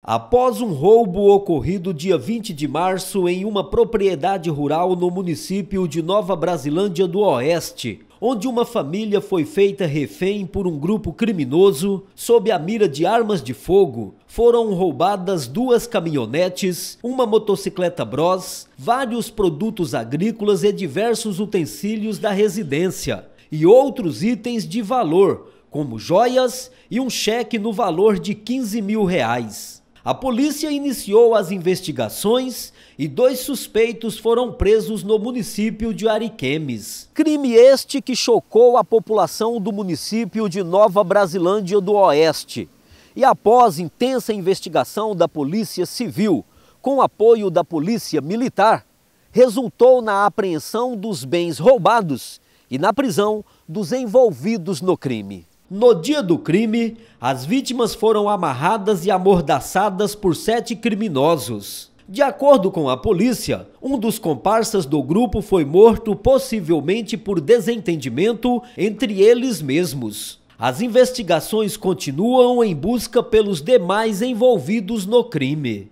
Após um roubo ocorrido dia 20 de março em uma propriedade rural no município de Nova Brasilândia do Oeste, onde uma família foi feita refém por um grupo criminoso, sob a mira de armas de fogo, foram roubadas duas caminhonetes, uma motocicleta Bros, vários produtos agrícolas e diversos utensílios da residência, e outros itens de valor, como joias e um cheque no valor de 15 mil reais. A polícia iniciou as investigações e dois suspeitos foram presos no município de Ariquemes. Crime este que chocou a população do município de Nova Brasilândia do Oeste. E após intensa investigação da Polícia Civil, com apoio da Polícia Militar, resultou na apreensão dos bens roubados e na prisão dos envolvidos no crime. No dia do crime, as vítimas foram amarradas e amordaçadas por sete criminosos. De acordo com a polícia, um dos comparsas do grupo foi morto possivelmente por desentendimento entre eles mesmos. As investigações continuam em busca pelos demais envolvidos no crime.